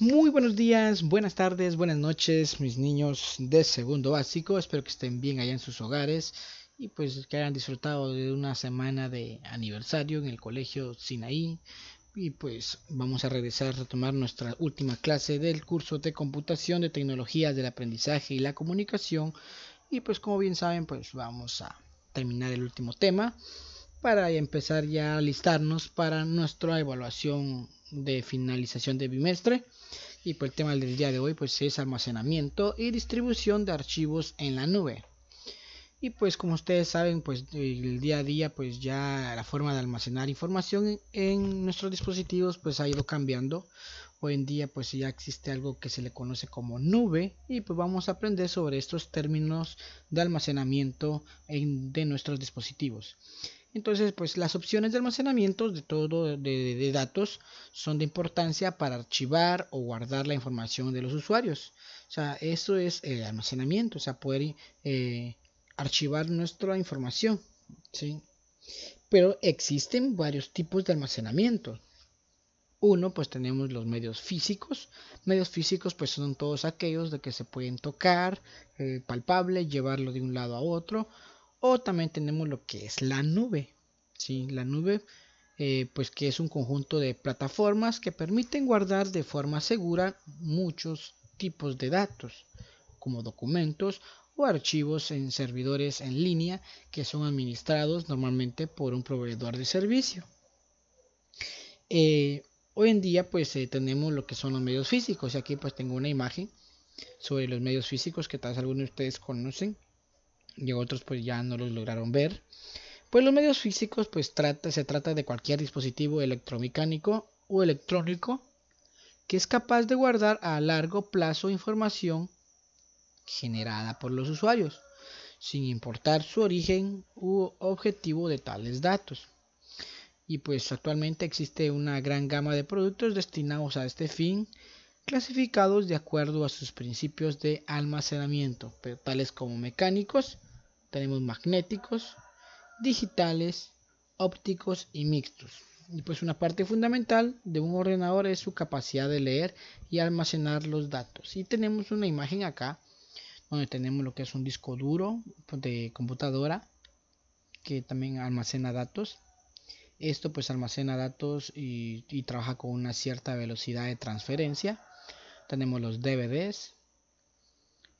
Muy buenos días, buenas tardes, buenas noches, mis niños de segundo básico. Espero que estén bien allá en sus hogares y pues que hayan disfrutado de una semana de aniversario en el colegio Sinaí. Y pues vamos a regresar a tomar nuestra última clase del curso de computación de tecnologías del aprendizaje y la comunicación. Y pues como bien saben, pues vamos a terminar el último tema para empezar ya a listarnos para nuestra evaluación de finalización de bimestre. Y pues el tema del día de hoy pues es almacenamiento y distribución de archivos en la nube. Y pues como ustedes saben, pues el día a día pues ya la forma de almacenar información en nuestros dispositivos pues ha ido cambiando. Hoy en día pues ya existe algo que se le conoce como nube y pues vamos a aprender sobre estos términos de almacenamiento en, de nuestros dispositivos. Entonces, pues las opciones de almacenamiento de todo de, datos son de importancia para archivar o guardar la información de los usuarios. O sea, eso es el almacenamiento, o sea, poder eh, archivar nuestra información. ¿sí? Pero existen varios tipos de almacenamiento. Uno, pues tenemos los medios físicos. Medios físicos, pues son todos aquellos de que se pueden tocar, eh, palpable, llevarlo de un lado a otro o también tenemos lo que es la nube. ¿sí? La nube, eh, pues que es un conjunto de plataformas que permiten guardar de forma segura muchos tipos de datos, como documentos o archivos en servidores en línea que son administrados normalmente por un proveedor de servicio. Eh, hoy en día pues eh, tenemos lo que son los medios físicos y aquí pues tengo una imagen sobre los medios físicos que tal vez algunos de ustedes conocen y otros pues ya no los lograron ver. Pues los medios físicos pues trata, se trata de cualquier dispositivo electromecánico o electrónico que es capaz de guardar a largo plazo información generada por los usuarios, sin importar su origen u objetivo de tales datos. Y pues actualmente existe una gran gama de productos destinados a este fin, clasificados de acuerdo a sus principios de almacenamiento, tales como mecánicos, tenemos magnéticos, digitales, ópticos y mixtos. Y pues una parte fundamental de un ordenador es su capacidad de leer y almacenar los datos. Y tenemos una imagen acá donde tenemos lo que es un disco duro pues, de computadora que también almacena datos. Esto pues almacena datos y, y trabaja con una cierta velocidad de transferencia. Tenemos los DVDs,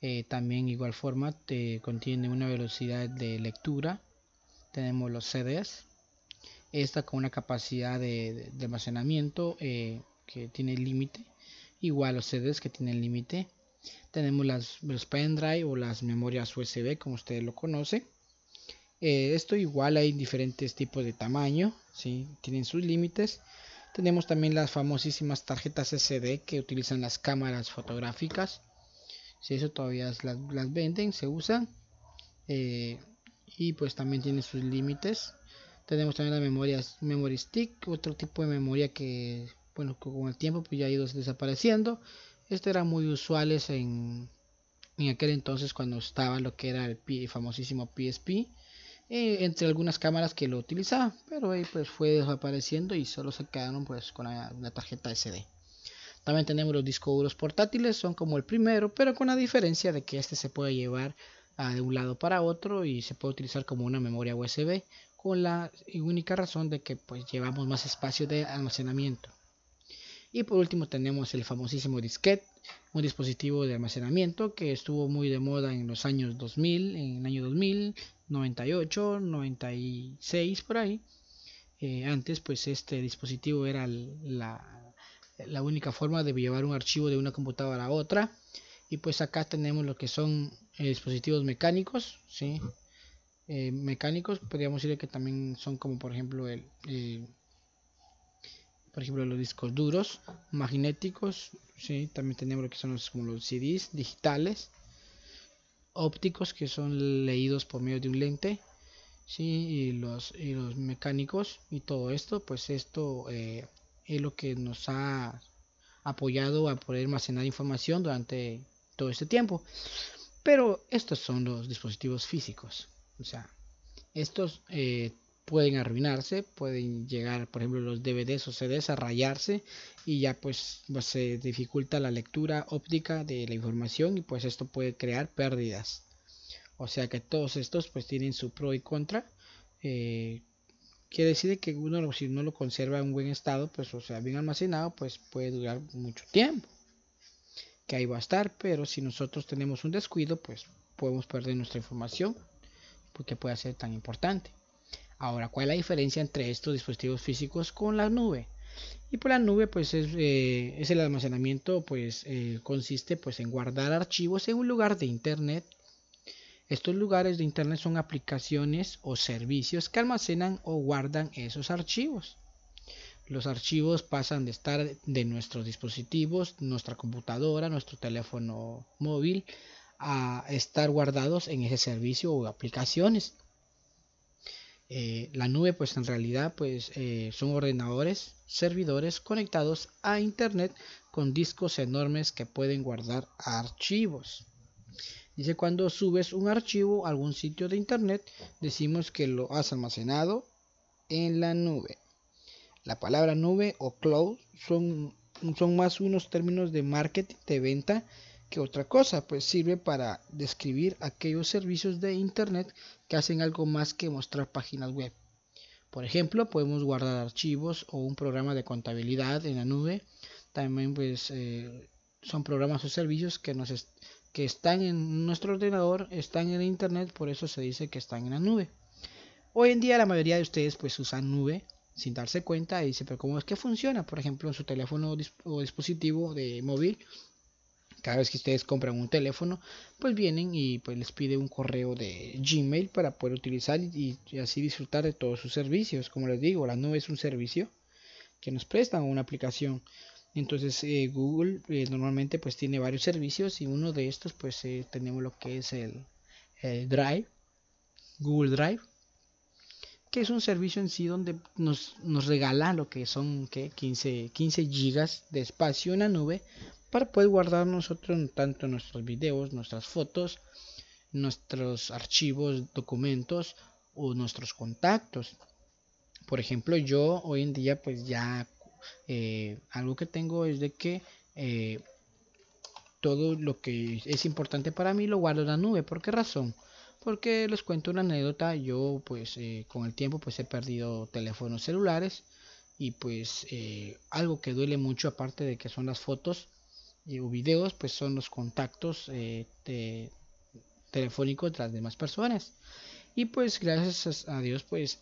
eh, también igual forma te contiene una velocidad de lectura. Tenemos los CDs. Esta con una capacidad de, almacenamiento eh, que tiene límite. Igual los CDs que tienen límite. Tenemos las, los pendrive o las memorias USB como ustedes lo conocen. Eh, esto igual hay diferentes tipos de tamaño. ¿sí? Tienen sus límites. Tenemos también las famosísimas tarjetas SD que utilizan las cámaras fotográficas si eso todavía las, venden, se usan. Eh, y pues también tiene sus límites. Tenemos también las memorias Memory Stick, otro tipo de memoria que, bueno, con el tiempo pues ya ha ido desapareciendo. Este eran muy usuales en, en aquel entonces cuando estaba lo que era el, famosísimo PSP. Eh, entre algunas cámaras que lo utilizaban, pero ahí pues fue desapareciendo y solo se quedaron pues con la, una tarjeta SD. También tenemos los discos duros portátiles, son como el primero, pero con la diferencia de que este se puede llevar de un lado para otro y se puede utilizar como una memoria USB, con la única razón de que pues llevamos más espacio de almacenamiento. Y por último tenemos el famosísimo disquete, un dispositivo de almacenamiento que estuvo muy de moda en los años 2000, en el año 2000, 98, 96 por ahí. Eh, antes pues este dispositivo era la, la única forma de llevar un archivo de una computadora a otra y pues acá tenemos lo que son eh, dispositivos mecánicos ¿sí? Eh, mecánicos podríamos decir que también son como por ejemplo el eh, por ejemplo los discos duros magnéticos ¿sí? también tenemos lo que son los, como los CDs digitales ópticos que son leídos por medio de un lente ¿sí? y, los, y los mecánicos y todo esto pues esto es lo que nos ha apoyado a poder almacenar información durante todo este tiempo. Pero estos son los dispositivos físicos. O sea, estos eh, pueden arruinarse, pueden llegar, por ejemplo, los DVDs o CDs a rayarse y ya pues, pues, se dificulta la lectura óptica de la información y pues esto puede crear pérdidas. O sea que todos estos pues tienen su pro y contra. Eh, Quiere decir que uno, si uno lo conserva en un buen estado, pues o sea, bien almacenado, pues puede durar mucho tiempo. Que ahí va a estar, pero si nosotros tenemos un descuido, pues podemos perder nuestra información, porque puede ser tan importante. Ahora, ¿cuál es la diferencia entre estos dispositivos físicos con la nube? Y por pues la nube, pues es, eh, el almacenamiento, pues eh, consiste pues en guardar archivos en un lugar de internet estos lugares de Internet son aplicaciones o servicios que almacenan o guardan esos archivos. Los archivos pasan de estar de nuestros dispositivos, nuestra computadora, nuestro teléfono móvil, a estar guardados en ese servicio o aplicaciones. Eh, la nube, pues en realidad, pues eh, son ordenadores, servidores conectados a Internet con discos enormes que pueden guardar archivos. Dice cuando subes un archivo a algún sitio de internet, decimos que lo has almacenado en la nube. La palabra nube o cloud son, son más unos términos de marketing de venta que otra cosa, pues sirve para describir aquellos servicios de Internet que hacen algo más que mostrar páginas web. Por ejemplo, podemos guardar archivos o un programa de contabilidad en la nube. También pues, eh, son programas o servicios que nos, que están en nuestro ordenador, están en internet, por eso se dice que están en la nube. Hoy en día la mayoría de ustedes pues usan nube sin darse cuenta y dice, pero ¿cómo es que funciona? Por ejemplo, en su teléfono o dispositivo de móvil, cada vez que ustedes compran un teléfono, pues vienen y pues les pide un correo de Gmail para poder utilizar y así disfrutar de todos sus servicios. Como les digo, la nube es un servicio que nos prestan una aplicación entonces eh, Google eh, normalmente pues tiene varios servicios y uno de estos pues eh, tenemos lo que es el, Drive, Google Drive, que es un servicio en sí donde nos, regala lo que son ¿qué? 15, 15 gigas de espacio en la nube para poder guardar nosotros tanto nuestros videos, nuestras fotos, nuestros archivos, documentos o nuestros contactos. Por ejemplo, yo hoy en día pues ya eh, algo que tengo es de que eh, todo lo que es importante para mí lo guardo en la nube. ¿Por qué razón? Porque les cuento una anécdota, yo pues eh, con el tiempo pues he perdido teléfonos celulares y pues algo que duele mucho aparte de que son las fotos y, o videos pues son los contactos telefónicos de las demás personas y pues gracias a Dios pues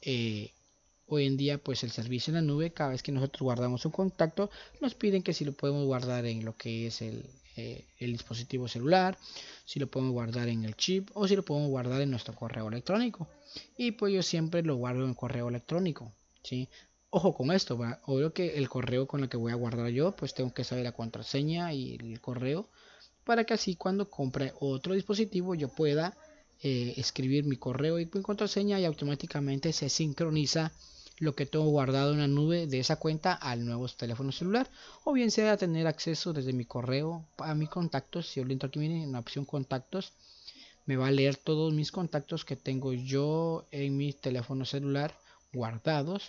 Hoy en día, pues el servicio en la nube, cada vez que nosotros guardamos un contacto, nos piden que si lo podemos guardar en lo que es eh, el, dispositivo celular, si lo podemos guardar en el chip o si lo podemos guardar en nuestro correo electrónico. Y pues yo siempre lo guardo en correo electrónico, ¿sí? Ojo con esto, obvio que el correo con el que voy a guardar yo, pues tengo que saber la contraseña y el correo para que así cuando compre otro dispositivo yo pueda eh, escribir mi correo y mi contraseña y automáticamente se sincroniza lo que tengo guardado en la nube de esa cuenta al nuevo teléfono celular o bien sea tener acceso desde mi correo a mis contactos si yo le entro aquí en la opción contactos me va a leer todos mis contactos que tengo yo en mi teléfono celular guardados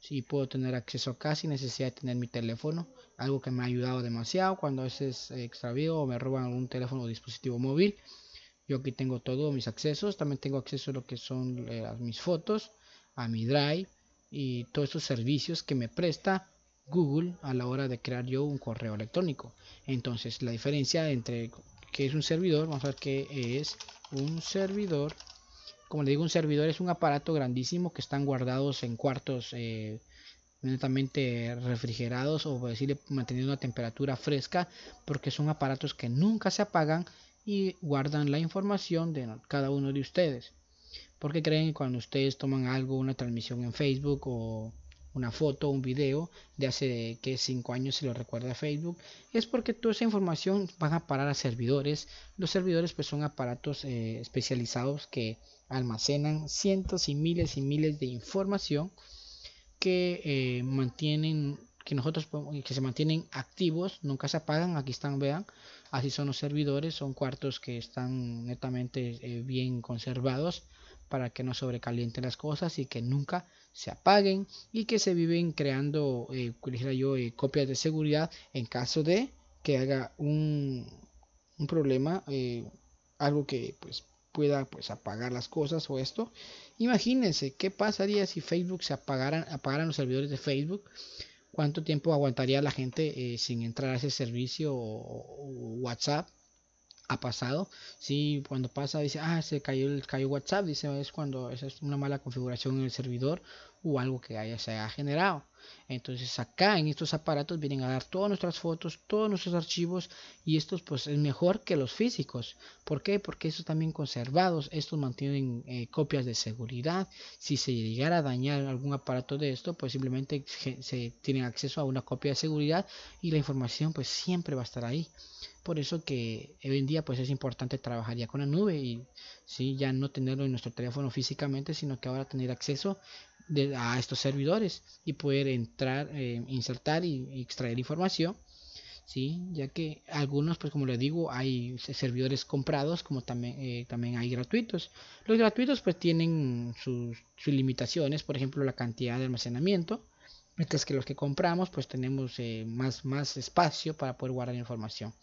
si puedo tener acceso acá sin necesidad de tener mi teléfono algo que me ha ayudado demasiado cuando a veces eh, extravío o me roban algún teléfono o dispositivo móvil yo aquí tengo todos mis accesos también tengo acceso a lo que son eh, mis fotos a mi drive y todos esos servicios que me presta Google a la hora de crear yo un correo electrónico. Entonces, la diferencia entre qué es un servidor, vamos a ver que es un servidor. Como le digo, un servidor es un aparato grandísimo que están guardados en cuartos eh, netamente refrigerados o decirle manteniendo una temperatura fresca, porque son aparatos que nunca se apagan y guardan la información de cada uno de ustedes. Porque creen que cuando ustedes toman algo, una transmisión en Facebook o una foto, un video de hace que 5 años se lo recuerda a Facebook, es porque toda esa información van a parar a servidores. Los servidores pues son aparatos eh, especializados que almacenan cientos y miles y miles de información que eh, mantienen que nosotros que se mantienen activos, nunca se apagan, aquí están, vean, así son los servidores, son cuartos que están netamente eh, bien conservados para que no sobrecalienten las cosas y que nunca se apaguen y que se viven creando, eh, yo, eh, copias de seguridad en caso de que haga un, problema, eh, algo que pues pueda pues apagar las cosas o esto. Imagínense qué pasaría si Facebook se apagaran, apagaran los servidores de Facebook. ¿Cuánto tiempo aguantaría la gente sin entrar a ese servicio o WhatsApp? ha pasado. si cuando pasa dice, ah, se cayó, el, cayó WhatsApp, dice, es cuando es una mala configuración en el servidor o algo que haya, se ha generado. Entonces acá en estos aparatos vienen a dar todas nuestras fotos, todos nuestros archivos y estos pues es mejor que los físicos. ¿Por qué? Porque estos también conservados, estos mantienen eh, copias de seguridad. Si se llegara a dañar algún aparato de esto, pues simplemente se tienen acceso a una copia de seguridad y la información pues siempre va a estar ahí. Por eso que hoy en día pues es importante trabajar ya con la nube y ¿sí? ya no tenerlo en nuestro teléfono físicamente, sino que ahora tener acceso a estos servidores y poder entrar, eh, insertar y extraer información. ¿sí? ya que algunos pues como les digo hay servidores comprados como también eh, también hay gratuitos los gratuitos pues tienen sus, limitaciones por ejemplo la cantidad de almacenamiento mientras que los que compramos pues tenemos eh, más más espacio para poder guardar información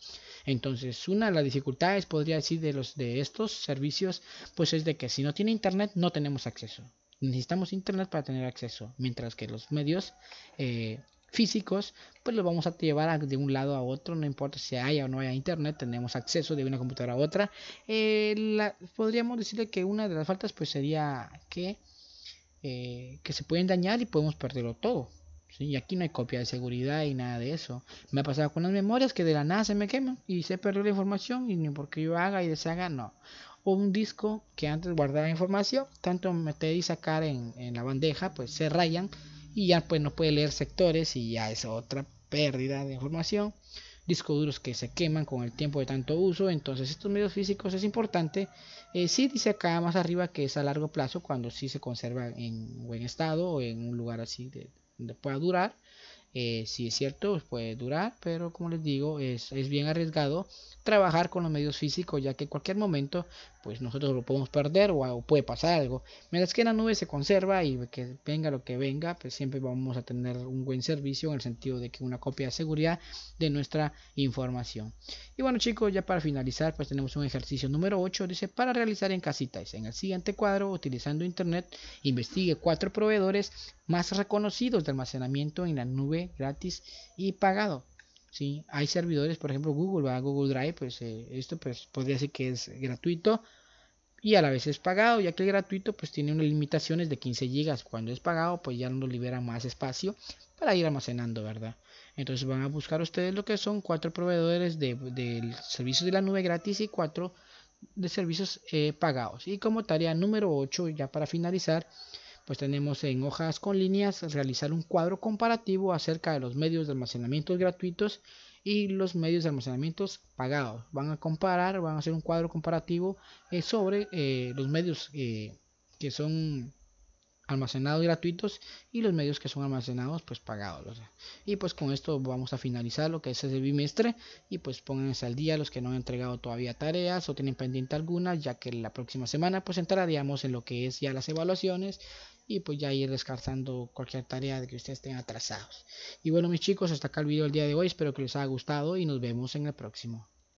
entonces una de las dificultades podría decir de los de estos servicios pues es de que si no tiene internet no tenemos acceso necesitamos internet para tener acceso, mientras que los medios eh, físicos, pues los vamos a llevar de un lado a otro, no importa si haya o no haya internet, tenemos acceso de una computadora a otra. Eh, podríamos decirle que una de las faltas pues sería que, eh, que se pueden dañar y podemos perderlo todo. ¿sí? Y aquí no hay copia de seguridad y nada de eso. Me ha pasado con las memorias que de la nada se me queman y se perdió la información y ni porque yo haga y deshaga, no un disco que antes guardaba información, tanto meter y sacar en, la bandeja, pues se rayan y ya pues no puede leer sectores y ya es otra pérdida de información. Discos duros que se queman con el tiempo de tanto uso, entonces estos medios físicos es importante. Eh, si dice acá más arriba que es a largo plazo cuando si se conserva en buen estado o en un lugar así de, donde pueda durar. Eh, si es cierto, puede durar, pero como les digo, es, bien arriesgado trabajar con los medios físicos, ya que en cualquier momento, pues nosotros lo podemos perder o, puede pasar algo. Mientras que en la nube se conserva y que venga lo que venga, pues siempre vamos a tener un buen servicio en el sentido de que una copia de seguridad de nuestra información. Y bueno chicos, ya para finalizar, pues tenemos un ejercicio número 8, dice para realizar en casitas. En el siguiente cuadro, utilizando internet, investigue cuatro proveedores más reconocidos de almacenamiento en la nube gratis y pagado. ¿sí? Hay servidores, por ejemplo Google, a Google Drive, pues eh, esto pues, podría decir que es gratuito y a la vez es pagado, ya que el gratuito pues tiene unas limitaciones de 15 gigas Cuando es pagado pues ya no libera más espacio para ir almacenando, ¿verdad? Entonces van a buscar ustedes lo que son cuatro proveedores de, servicios de la nube gratis y cuatro de servicios eh, pagados. Y como tarea número 8, ya para finalizar, pues tenemos en hojas con líneas realizar un cuadro comparativo acerca de los medios de almacenamiento gratuitos y los medios de almacenamiento pagados. Van a comparar, van a hacer un cuadro comparativo eh, sobre eh, los medios eh, que son almacenados gratuitos y los medios que son almacenados pues pagados y pues con esto vamos a finalizar lo que es el bimestre y pues pónganse al día los que no han entregado todavía tareas o tienen pendiente alguna ya que la próxima semana pues entraríamos en lo que es ya las evaluaciones y pues ya ir descartando cualquier tarea de que ustedes estén atrasados. Y bueno mis chicos, hasta acá el video del día de hoy, espero que les haya gustado y nos vemos en el próximo.